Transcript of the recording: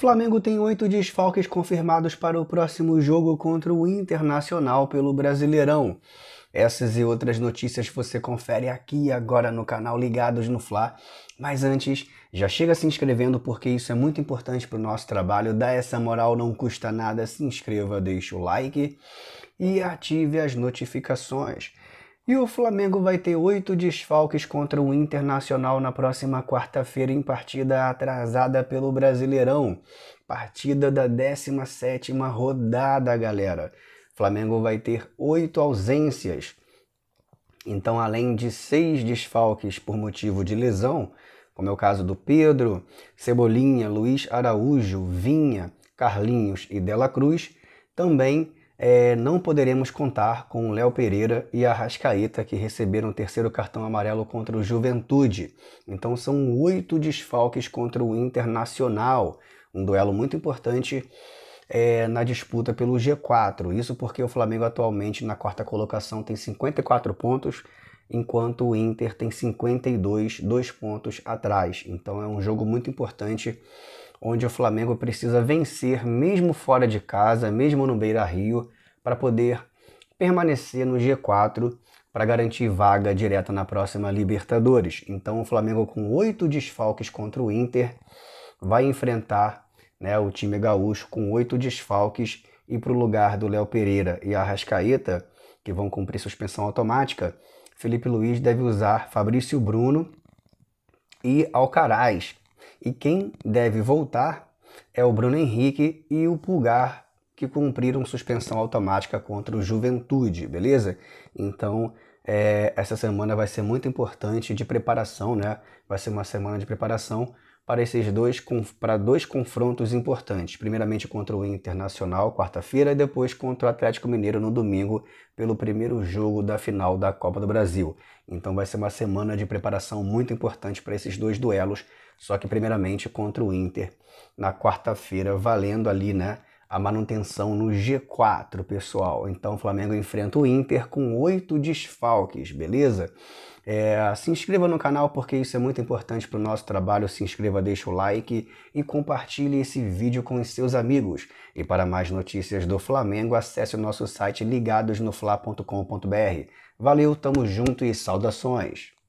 Flamengo tem oito desfalques confirmados para o próximo jogo contra o Internacional pelo Brasileirão. Essas e outras notícias você confere aqui agora no canal Ligados no Fla. Mas antes, já chega se inscrevendo porque isso é muito importante para o nosso trabalho. Dá essa moral, não custa nada. Se inscreva, deixa o like e ative as notificações. E o Flamengo vai ter oito desfalques contra o Internacional na próxima quarta-feira em partida atrasada pelo Brasileirão. Partida da 17ª rodada, galera. O Flamengo vai ter oito ausências. Então, além de seis desfalques por motivo de lesão, como é o caso do Pedro, Cebolinha, Luiz Araújo, Vinha, Carlinhos e Dela Cruz, também é, não poderemos contar com Léo Pereira e a Rascaeta, que receberam o terceiro cartão amarelo contra o Juventude. Então são oito desfalques contra o Internacional, um duelo muito importante é, na disputa pelo G4. Isso porque o Flamengo atualmente na quarta colocação tem 54 pontos, enquanto o Inter tem 52, dois pontos atrás. Então é um jogo muito importante onde o Flamengo precisa vencer, mesmo fora de casa, mesmo no Beira Rio, para poder permanecer no G4 para garantir vaga direta na próxima Libertadores. Então o Flamengo com oito desfalques contra o Inter vai enfrentar né, o time gaúcho com oito desfalques e para o lugar do Léo Pereira e Arrascaeta, que vão cumprir suspensão automática, Felipe Luiz deve usar Fabrício Bruno e Alcaraz. E quem deve voltar é o Bruno Henrique e o Pulgar, que cumpriram suspensão automática contra o Juventude, beleza? Então, é, essa semana vai ser muito importante de preparação, né? Vai ser uma semana de preparação para esses dois, para dois confrontos importantes. Primeiramente contra o Internacional, quarta-feira, e depois contra o Atlético Mineiro no domingo, pelo primeiro jogo da final da Copa do Brasil. Então vai ser uma semana de preparação muito importante para esses dois duelos, só que primeiramente contra o Inter na quarta-feira, valendo ali, né? a manutenção no G4, pessoal. Então o Flamengo enfrenta o Inter com oito desfalques, beleza? É, se inscreva no canal porque isso é muito importante para o nosso trabalho. Se inscreva, deixa o like e compartilhe esse vídeo com os seus amigos. E para mais notícias do Flamengo, acesse o nosso site ligadosnofla.com.br. Valeu, tamo junto e saudações!